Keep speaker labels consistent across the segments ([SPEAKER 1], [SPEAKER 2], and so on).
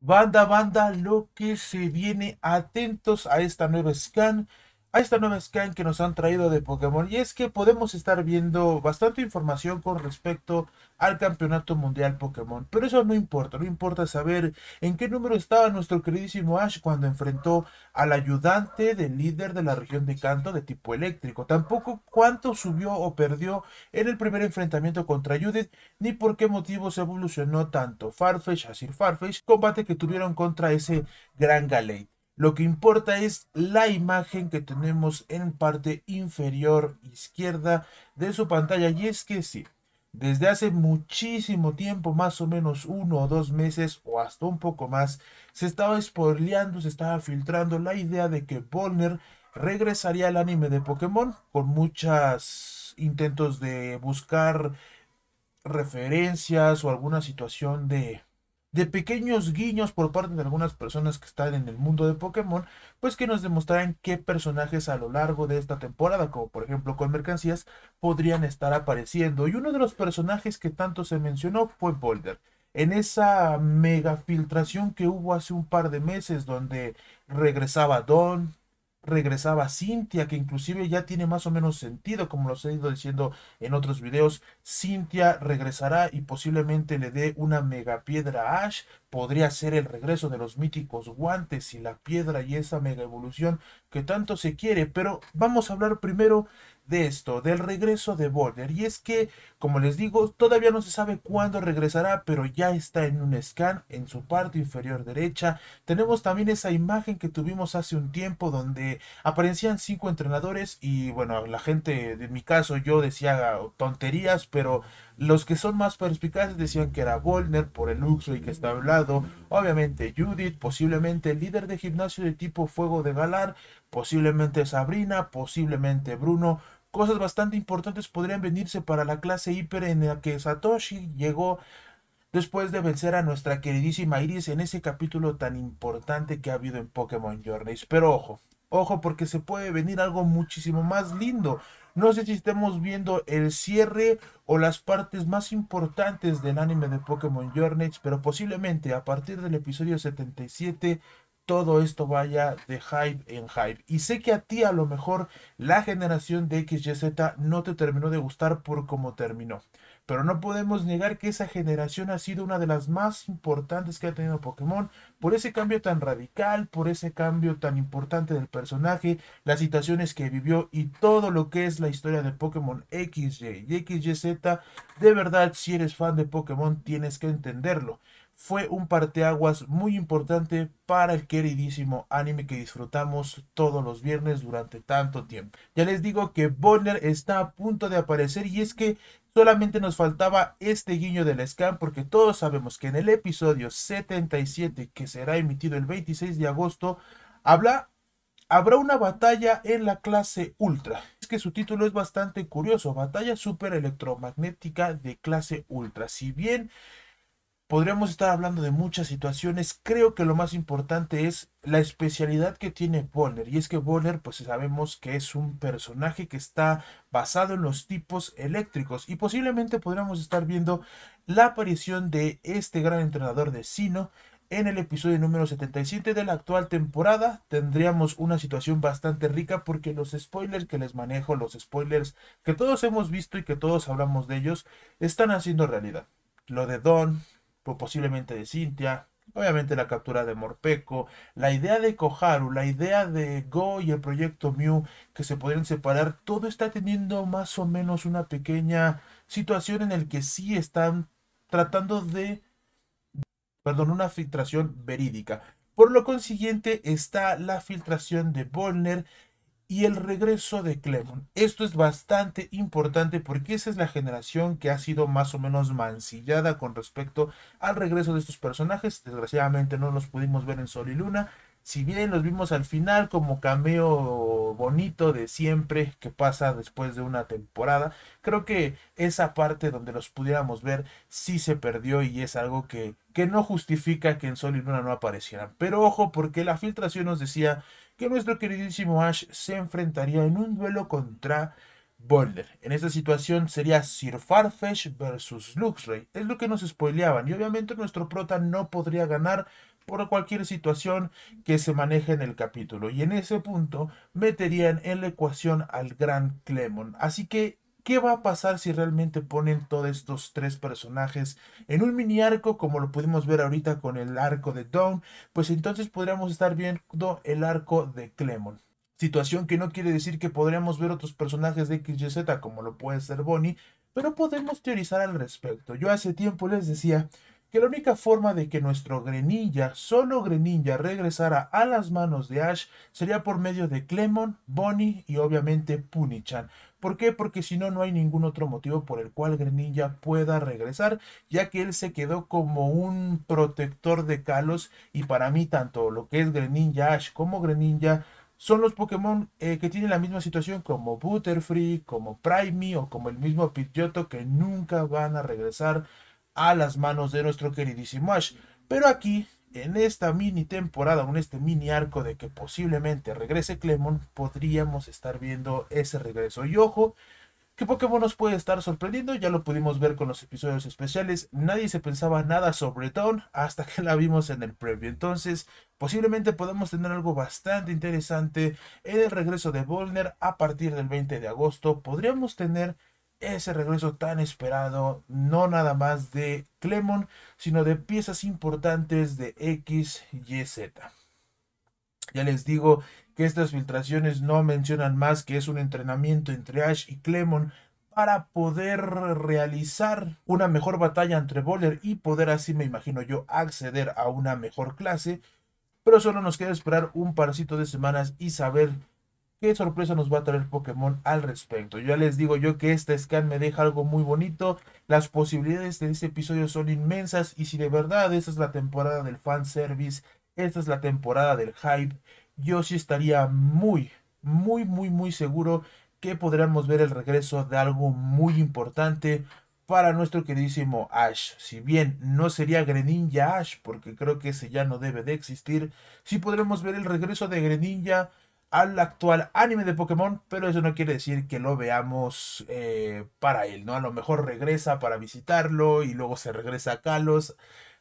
[SPEAKER 1] Banda, banda, lo que se viene, atentos a esta nueva scan a esta nueva scan que nos han traído de Pokémon y es que podemos estar viendo bastante información con respecto al campeonato mundial Pokémon. Pero eso no importa, no importa saber en qué número estaba nuestro queridísimo Ash cuando enfrentó al ayudante del líder de la región de Canto de tipo eléctrico. Tampoco cuánto subió o perdió en el primer enfrentamiento contra Judith, ni por qué motivo se evolucionó tanto Farfetch, Asir Farfetch, combate que tuvieron contra ese gran Galate. Lo que importa es la imagen que tenemos en parte inferior izquierda de su pantalla. Y es que sí, desde hace muchísimo tiempo, más o menos uno o dos meses o hasta un poco más, se estaba spoileando, se estaba filtrando la idea de que Volner regresaría al anime de Pokémon con muchos intentos de buscar referencias o alguna situación de de pequeños guiños por parte de algunas personas que están en el mundo de Pokémon, pues que nos demostraran qué personajes a lo largo de esta temporada, como por ejemplo con mercancías, podrían estar apareciendo. Y uno de los personajes que tanto se mencionó fue Boulder. En esa mega filtración que hubo hace un par de meses donde regresaba Don, regresaba Cintia, que inclusive ya tiene más o menos sentido, como los he ido diciendo en otros videos, Cintia regresará y posiblemente le dé una megapiedra a Ash podría ser el regreso de los míticos guantes y la piedra y esa mega evolución que tanto se quiere, pero vamos a hablar primero de esto, del regreso de Border. Y es que, como les digo, todavía no se sabe cuándo regresará, pero ya está en un scan en su parte inferior derecha. Tenemos también esa imagen que tuvimos hace un tiempo donde aparecían cinco entrenadores y bueno, la gente, en mi caso yo decía tonterías, pero los que son más perspicaces decían que era Volner por el luxo y que está lado. Obviamente Judith, posiblemente el líder de gimnasio de tipo Fuego de Galar, posiblemente Sabrina, posiblemente Bruno. Cosas bastante importantes podrían venirse para la clase hiper en la que Satoshi llegó después de vencer a nuestra queridísima Iris en ese capítulo tan importante que ha habido en Pokémon Journeys. Pero ojo, ojo porque se puede venir algo muchísimo más lindo. No sé si estemos viendo el cierre o las partes más importantes del anime de Pokémon Journey, pero posiblemente a partir del episodio 77 todo esto vaya de hype en hype. Y sé que a ti a lo mejor la generación de XYZ no te terminó de gustar por cómo terminó. Pero no podemos negar que esa generación ha sido una de las más importantes que ha tenido Pokémon, por ese cambio tan radical, por ese cambio tan importante del personaje, las situaciones que vivió y todo lo que es la historia de Pokémon XY y XYZ. De verdad, si eres fan de Pokémon, tienes que entenderlo. Fue un parteaguas muy importante para el queridísimo anime que disfrutamos todos los viernes durante tanto tiempo. Ya les digo que Bonner está a punto de aparecer y es que Solamente nos faltaba este guiño del scan porque todos sabemos que en el episodio 77 que será emitido el 26 de agosto habla, habrá una batalla en la clase Ultra. Es que su título es bastante curioso, Batalla Super Electromagnética de clase Ultra. Si bien Podríamos estar hablando de muchas situaciones. Creo que lo más importante es la especialidad que tiene Boller. Y es que Boller, pues sabemos que es un personaje que está basado en los tipos eléctricos. Y posiblemente podríamos estar viendo la aparición de este gran entrenador de Sino. En el episodio número 77 de la actual temporada tendríamos una situación bastante rica porque los spoilers que les manejo, los spoilers que todos hemos visto y que todos hablamos de ellos, están haciendo realidad. Lo de Don, posiblemente de Cynthia obviamente la captura de Morpeco, la idea de Koharu, la idea de Go y el proyecto Mew que se podrían separar, todo está teniendo más o menos una pequeña situación en el que sí están tratando de, perdón, una filtración verídica. Por lo consiguiente está la filtración de Bollner, y el regreso de Clemon. Esto es bastante importante porque esa es la generación que ha sido más o menos mancillada con respecto al regreso de estos personajes. Desgraciadamente no los pudimos ver en Sol y Luna, si bien los vimos al final como cameo bonito de siempre que pasa después de una temporada, creo que esa parte donde los pudiéramos ver sí se perdió y es algo que, que no justifica que en Sol y Luna no aparecieran. Pero ojo, porque la filtración nos decía que nuestro queridísimo Ash se enfrentaría en un duelo contra en esta situación sería Sir Farfetch versus Luxray. Es lo que nos spoileaban. Y obviamente nuestro prota no podría ganar por cualquier situación que se maneje en el capítulo. Y en ese punto meterían en la ecuación al gran Clemon. Así que ¿Qué va a pasar si realmente ponen todos estos tres personajes en un mini arco como lo pudimos ver ahorita con el arco de Dawn? Pues entonces podríamos estar viendo el arco de Clemon. Situación que no quiere decir que podríamos ver otros personajes de XYZ como lo puede ser Bonnie, pero podemos teorizar al respecto. Yo hace tiempo les decía que la única forma de que nuestro Greninja, solo Greninja, regresara a las manos de Ash sería por medio de Clemon, Bonnie y obviamente Punichan. ¿Por qué? Porque si no, no hay ningún otro motivo por el cual Greninja pueda regresar, ya que él se quedó como un protector de Kalos y para mí tanto lo que es Greninja Ash como Greninja son los Pokémon eh, que tienen la misma situación como Butterfree, como Primey o como el mismo Pidgeotto que nunca van a regresar a las manos de nuestro queridísimo Ash. Pero aquí, en esta mini temporada, en este mini arco de que posiblemente regrese Clemon, podríamos estar viendo ese regreso. Y ojo, ¿Qué Pokémon nos puede estar sorprendiendo? Ya lo pudimos ver con los episodios especiales. Nadie se pensaba nada sobre Dawn hasta que la vimos en el previo. Entonces, posiblemente podemos tener algo bastante interesante en el regreso de Volner a partir del 20 de agosto. Podríamos tener ese regreso tan esperado, no nada más de Clemon, sino de piezas importantes de X, Y, Z. Ya les digo que estas filtraciones no mencionan más que es un entrenamiento entre Ash y Clemon para poder realizar una mejor batalla entre Bowler y poder así, me imagino yo, acceder a una mejor clase. Pero solo nos queda esperar un parcito de semanas y saber qué sorpresa nos va a traer Pokémon al respecto. Ya les digo yo que este scan me deja algo muy bonito. Las posibilidades de este episodio son inmensas y si de verdad esa es la temporada del fanservice service esta es la temporada del hype. Yo sí estaría muy, muy, muy, muy seguro que podríamos ver el regreso de algo muy importante para nuestro queridísimo Ash. Si bien no sería Greninja Ash, porque creo que ese ya no debe de existir, sí podremos ver el regreso de Greninja al actual anime de Pokémon, pero eso no quiere decir que lo veamos eh, para él, ¿no? A lo mejor regresa para visitarlo y luego se regresa a Kalos.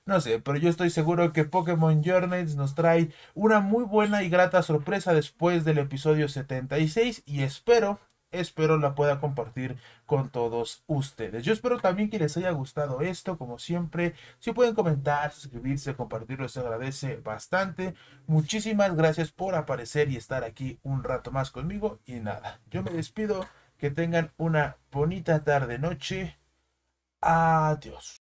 [SPEAKER 1] No sé, pero yo estoy seguro que Pokémon Journeys nos trae una muy buena y grata sorpresa después del episodio 76 y espero espero la pueda compartir con todos ustedes. Yo espero también que les haya gustado esto, como siempre. Si pueden comentar, suscribirse, compartirlo, se agradece bastante. Muchísimas gracias por aparecer y estar aquí un rato más conmigo. Y nada, yo me despido. Que tengan una bonita tarde, noche. Adiós.